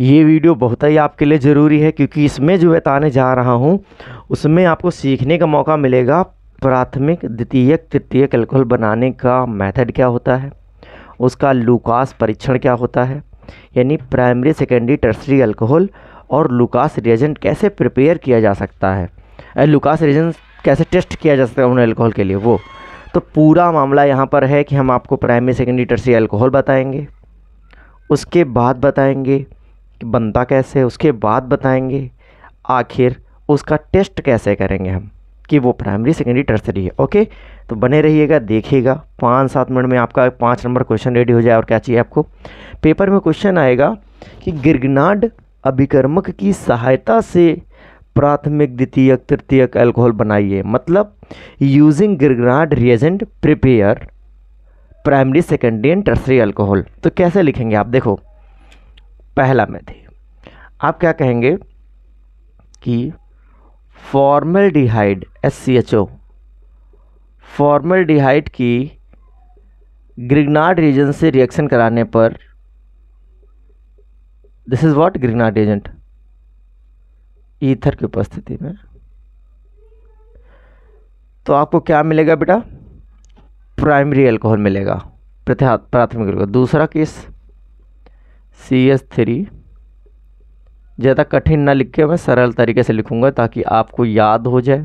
ये वीडियो बहुत ही आपके लिए ज़रूरी है क्योंकि इसमें जो बताने जा रहा हूँ उसमें आपको सीखने का मौका मिलेगा प्राथमिक द्वितीयक तृतीयक एल्कोहल बनाने का मेथड क्या होता है उसका लुकास परीक्षण क्या होता है यानी प्राइमरी सेकेंडरी टर्सरी अल्कोहल और लुकास रिएजेंट कैसे प्रिपेयर किया जा सकता है लुकास रिएजेंट कैसे टेस्ट किया जा सकता है उन अल्कोहल के लिए वो तो पूरा मामला यहाँ पर है कि हम आपको प्राइमरी सेकेंडरी टर्सरी अल्कोहल बताएँगे उसके बाद बताएँगे कि बनता कैसे उसके बाद बताएंगे आखिर उसका टेस्ट कैसे करेंगे हम कि वो प्राइमरी सेकेंडरी टर्सरी है ओके तो बने रहिएगा देखिएगा पाँच सात मिनट में आपका पाँच नंबर क्वेश्चन रेडी हो जाए और क्या चाहिए आपको पेपर में क्वेश्चन आएगा कि गिरगनाड अभिकर्मक की सहायता से प्राथमिक द्वितीयक तृतीयक अल्कोहल बनाइए मतलब using Grignard reagent prepare primary secondary and tertiary alcohol तो कैसे लिखेंगे आप देखो पहला में थी आप क्या कहेंगे कि formaldehyde S C H O formaldehyde की ग्रिगनाड रीजन से रिएक्शन कराने पर this is what Grignard agent ether की उपस्थिति में तो आपको क्या मिलेगा बेटा प्राइमरी अल्कोहल मिलेगा प्राथमिक अल्कोहल दूसरा केस सी एस थ्री ज़्यादा कठिन ना लिख के मैं सरल तरीके से लिखूँगा ताकि आपको याद हो जाए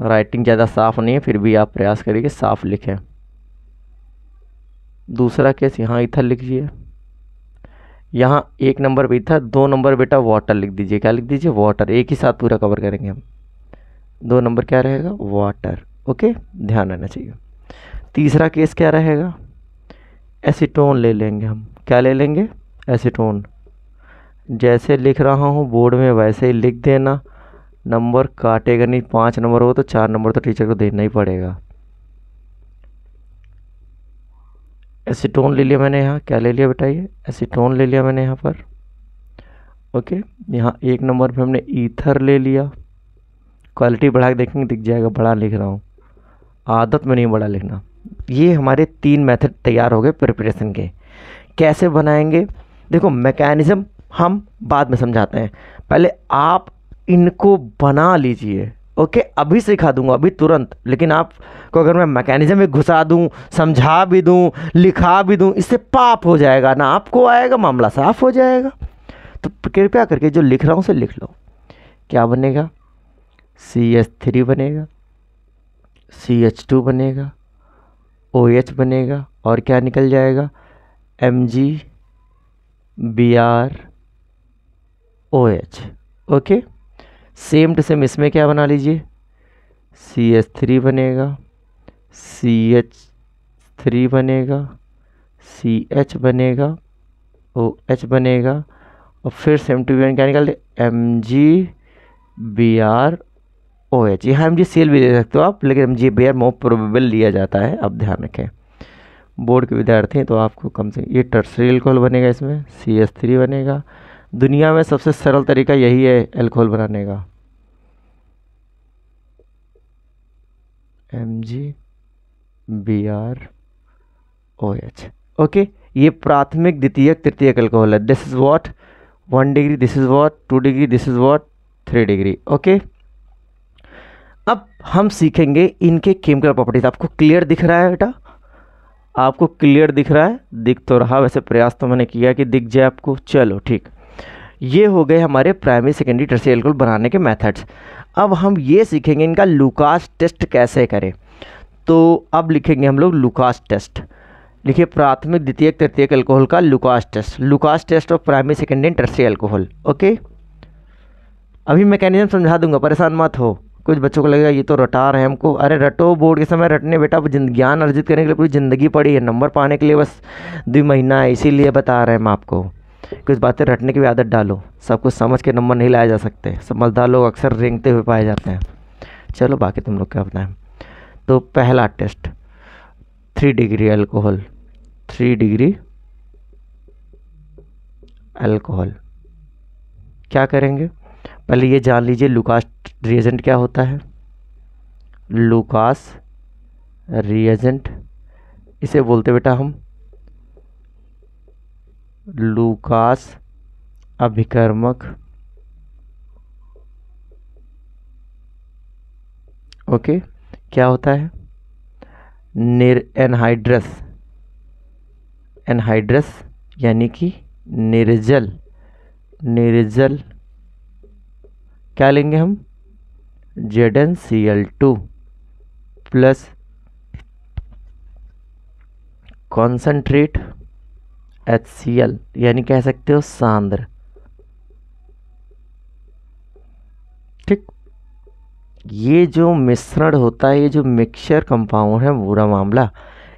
राइटिंग ज़्यादा साफ़ नहीं है फिर भी आप प्रयास करिए साफ़ लिखें दूसरा केस यहाँ इथर लिखिए यहाँ एक नंबर पर इथर दो नंबर बेटा वाटर लिख दीजिए क्या लिख दीजिए वाटर एक ही साथ पूरा कवर करेंगे हम दो नंबर क्या रहेगा वाटर ओके ध्यान रहना चाहिए तीसरा केस क्या रहेगा एसीटोन ले लेंगे हम क्या ले लेंगे एसीटोन जैसे लिख रहा हूँ बोर्ड में वैसे ही लिख देना नंबर काटेगा नहीं पाँच नंबर हो तो चार नंबर तो टीचर को देना ही पड़ेगा एसीटोन ले लिया मैंने यहाँ क्या ले लिया ये एसीटोन ले लिया मैंने यहाँ पर ओके यहाँ एक नंबर पे हमने ईथर ले लिया क्वालिटी बढ़ा के देखेंगे दिख जाएगा बड़ा लिख रहा हूँ आदत में नहीं बड़ा लिखना ये हमारे तीन मेथड तैयार हो गए प्रिपरेशन के कैसे बनाएंगे देखो मैकेनिज़्म हम बाद में समझाते हैं पहले आप इनको बना लीजिए ओके अभी सिखा दूंगा अभी तुरंत लेकिन आपको अगर मैं मैकेनिज्म में घुसा दूं समझा भी दूं लिखा भी दूं इससे पाप हो जाएगा ना आपको आएगा मामला साफ हो जाएगा तो कृपया करके जो लिख रहा हूँ उसे लिख लो क्या बनेगा सी एच थ्री बनेगा सी एच टू बनेगा ओ एच बनेगा और क्या निकल जाएगा M G B R O H okay same to same इसमें क्या बना लीजिए सी एच थ्री बनेगा सी एच थ्री बनेगा सी एच बनेगा ओ एच बनेगा और फिर सेम टू सेम क्या निकल M G B R O H हाँ एम जी सी एल भी दे सकते हो आप लेकिन M G B R most probable लिया जाता है आप ध्यान रखें बोर्ड के विद्यार्थी हैं तो आपको कम से ये टर्सरी एल्कोहल बनेगा इसमें सी एस थ्री बनेगा दुनिया में सबसे सरल तरीका यही है एल्कोहल बनाने का M G B R O H okay ये प्राथमिक द्वितीयक तृतीयक एल्कोहल है this is what one degree this is what two degree this is what three degree okay हम सीखेंगे इनके केमिकल प्रॉपर्टीज आपको क्लियर दिख रहा है बेटा आपको क्लियर दिख रहा है दिख तो रहा वैसे प्रयास तो मैंने किया कि दिख जाए आपको चलो ठीक ये हो गए हमारे प्राइमरी सेकेंडरी टर्सी एल्कोहल बनाने के मेथड्स अब हम ये सीखेंगे इनका लुकास टेस्ट कैसे करें तो अब लिखेंगे हम लोग लुकास टेस्ट लिखिए प्राथमिक द्वितीय तृतीय अल्कोहल का Lucas test Lucas test of primary secondary tertiary alcohol okay अभी मैकेनिज्म समझा दूंगा परेशान मत हो कुछ बच्चों को लगेगा ये तो रटा रहे हैं हमको अरे रटो बोर्ड के समय रटने बेटा ज्ञान अर्जित करने के लिए पूरी ज़िंदगी पड़ी है नंबर पाने के लिए बस दो महीना है इसीलिए बता रहे हैं हम आपको कुछ बातें रटने की भी आदत डालो सब कुछ समझ के नंबर नहीं लाए जा सकते समझदार लोग अक्सर रेंगते हुए पाए जाते हैं चलो बाकी तुम लोग क्या बताए तो पहला test three degree alcohol three degree alcohol क्या करेंगे पहले ये जान लीजिए लुकास रिएजेंट क्या होता है लूकास रिएजेंट इसे बोलते बेटा हम लूकास अभिकर्मक ओके क्या होता है निर एनहाइड्रस एनहाइड्रस यानी कि निर्जल निर्जल क्या लेंगे हम Z N C L two plus concentrate H C L यानी कह सकते हो सांद्र ठीक ये जो मिश्रण होता है ये जो मिक्सचर कंपाउंड है बुरा मामला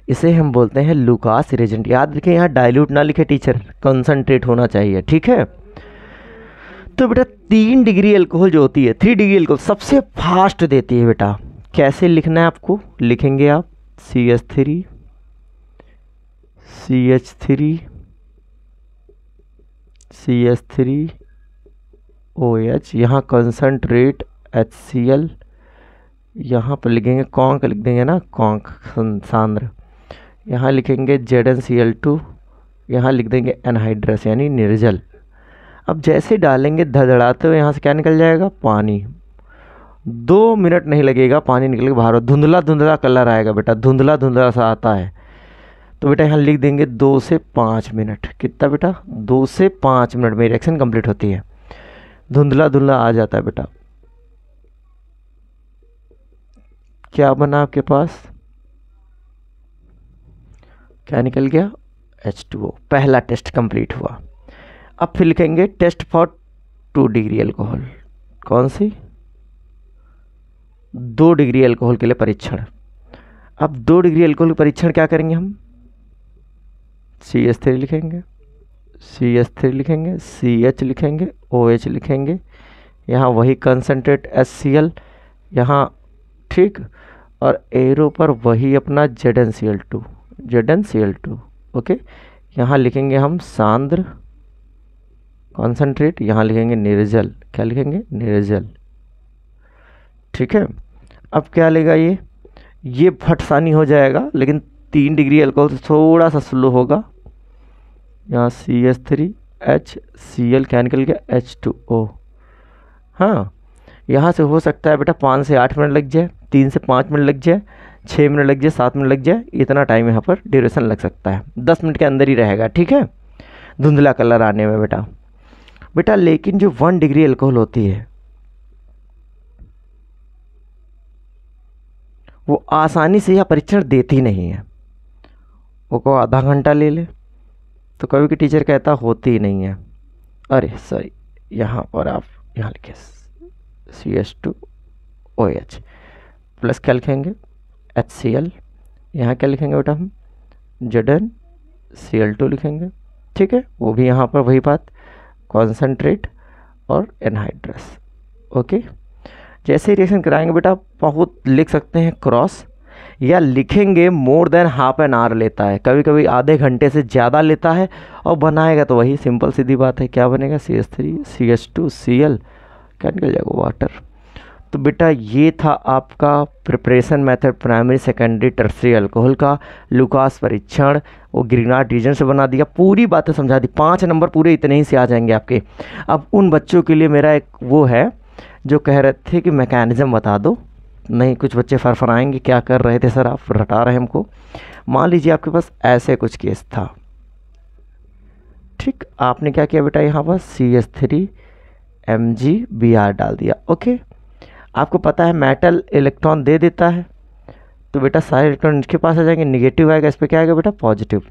इसे हम बोलते हैं लुकास रेजेंट याद रखें यहाँ डाइल्यूट ना लिखे टीचर कॉन्सेंट्रेट होना चाहिए ठीक है तो बेटा तीन डिग्री अल्कोहल जो होती है थ्री डिग्री अल्कोहल सबसे फास्ट देती है बेटा कैसे लिखना है आपको लिखेंगे आप C H three C H three C H three O H यहाँ कंसनट्रेट एच सी एल यहाँ पर लिखेंगे कॉन्क लिख देंगे ना कॉन्क सांद्र यहाँ लिखेंगे Z N C L two यहाँ लिख देंगे एनहाइड्रस यानी निर्जल अब जैसे डालेंगे धड़ाते हुए यहाँ से क्या निकल जाएगा पानी दो मिनट नहीं लगेगा पानी निकल के बाहर धुंधला धुंधला कलर आएगा बेटा धुंधला धुंधला सा आता है तो बेटा यहाँ लिख देंगे दो से पाँच मिनट कितना बेटा दो से पाँच मिनट में रिएक्शन कंप्लीट होती है धुंधला धुंधला आ जाता है बेटा क्या बना आपके पास क्या निकल गया एच टू ओ पहला टेस्ट कंप्लीट हुआ अब फिर लिखेंगे test for two degree alcohol कौन सी दो डिग्री अल्कोहल के लिए परीक्षण अब दो डिग्री अल्कोहल परीक्षण क्या करेंगे हम सी एस थ्री लिखेंगे सी एस थ्री लिखेंगे सी एच लिखेंगे ओ एच लिखेंगे यहाँ वही कंसनट्रेट एस सी एल यहाँ ठीक और एरो पर वही अपना Z N C L two Z N C L two okay यहाँ लिखेंगे हम सांद्र कॉन्सनट्रेट यहाँ लिखेंगे निर्जल क्या लिखेंगे निर्जल ठीक है अब क्या लेगा ये ये फटसानी हो जाएगा लेकिन तीन डिग्री अल्कोहल से थोड़ा सा स्लो होगा यहाँ C S three H C L क्या निकल गया एच टू ओ हाँ यहाँ से हो सकता है बेटा पाँच से आठ मिनट लग जाए तीन से पाँच मिनट लग जाए छः मिनट लग जाए सात मिनट लग जाए इतना टाइम यहाँ पर ड्यूरेशन लग सकता है दस मिनट के अंदर ही रहेगा ठीक है धुंधला कलर आने में बेटा बेटा लेकिन जो वन डिग्री अल्कोहल होती है वो आसानी से यह परीक्षण देती नहीं है वो को आधा घंटा ले ले तो कभी की टीचर कहता होती ही नहीं है अरे सॉरी यहाँ पर आप यहाँ लिखे C S two O H plus क्या लिखेंगे एच सी एल यहाँ क्या लिखेंगे बेटा हम Z N C L two लिखेंगे ठीक है वो भी यहाँ पर वही बात कॉन्सनट्रेट और एनहाइड्रस ओके जैसे ही रिएक्शन कराएंगे बेटा बहुत लिख सकते हैं क्रॉस या लिखेंगे more than half an hour लेता है कभी कभी आधे घंटे से ज़्यादा लेता है और बनाएगा तो वही सिंपल सीधी बात है क्या बनेगा C S three C S two C L क्या निकल जाएगा वाटर तो बेटा ये था आपका preparation method primary secondary tertiary alcohol का लुकास परीक्षण वो ग्रीनाट रीजन से बना दिया पूरी बातें समझा दी पाँच नंबर पूरे इतने ही से आ जाएंगे आपके अब उन बच्चों के लिए मेरा एक वो है जो कह रहे थे कि मैकेनिज़्म बता दो नहीं कुछ बच्चे फरफराएंगे क्या कर रहे थे सर आप रटा रहे हमको मान लीजिए आपके पास ऐसे कुछ केस था ठीक आपने क्या किया बेटा यहाँ पर C S three M G B R डाल दिया ओके आपको पता है मेटल इलेक्ट्रॉन दे देता है तो बेटा सारे इलेक्ट्रॉन इसके पास आ जाएंगे निगेटिव आएगा इस पर क्या आएगा बेटा पॉजिटिव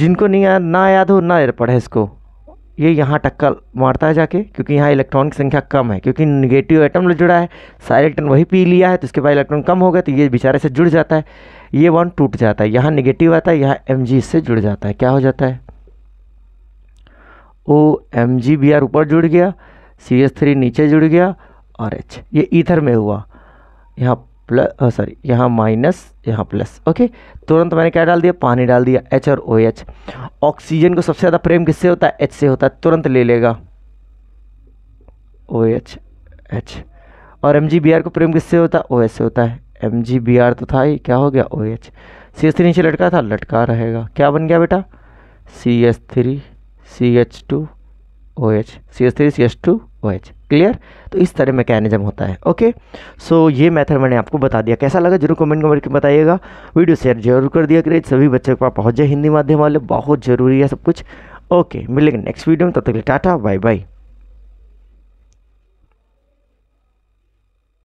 जिनको नहीं याद ना याद हो ना याद पढ़े इसको ये यहाँ टक्कर मारता है जाके क्योंकि यहाँ इलेक्ट्रॉन की संख्या कम है क्योंकि निगेटिव आइटम जुड़ा है सारे इलेक्ट्रॉन वही पी लिया है तो इसके बाद इलेक्ट्रॉन कम हो गए तो ये बेचारे से जुड़ जाता है ये वन टूट जाता है यहाँ निगेटिव आता है यहाँ एम इससे जुड़ जाता है क्या हो जाता है O M G B R ऊपर जुड़ गया सी एस थ्री नीचे जुड़ गया आर एच ये ईथर में हुआ यहाँ प्लस सॉरी यहाँ माइनस यहाँ प्लस ओके तुरंत मैंने क्या डाल दिया पानी डाल दिया एच और ओ एच ऑक्सीजन को सबसे ज़्यादा प्रेम किससे होता है एच से होता है तुरंत ले लेगा ओ एच एच और एम जी बी आर को प्रेम किससे होता है ओ एच से होता है एम जी बी आर तो था ही क्या हो गया O H C S three नीचे लटका था लटका रहेगा क्या बन गया बेटा C S three C H two O H C S three C H two O H clear तो इस तरह मैकेनिज्म होता है ओके सो so, ये मेथड मैंने आपको बता दिया कैसा लगा जरूर कमेंट करके बताइएगा वीडियो शेयर जरूर कर दिया करिए सभी बच्चों के पास पहुँच जाए हिंदी माध्यम वाले बहुत ज़रूरी है सब कुछ ओके मिलेंगे नेक्स्ट वीडियो में तब तक टाटा बाय बाय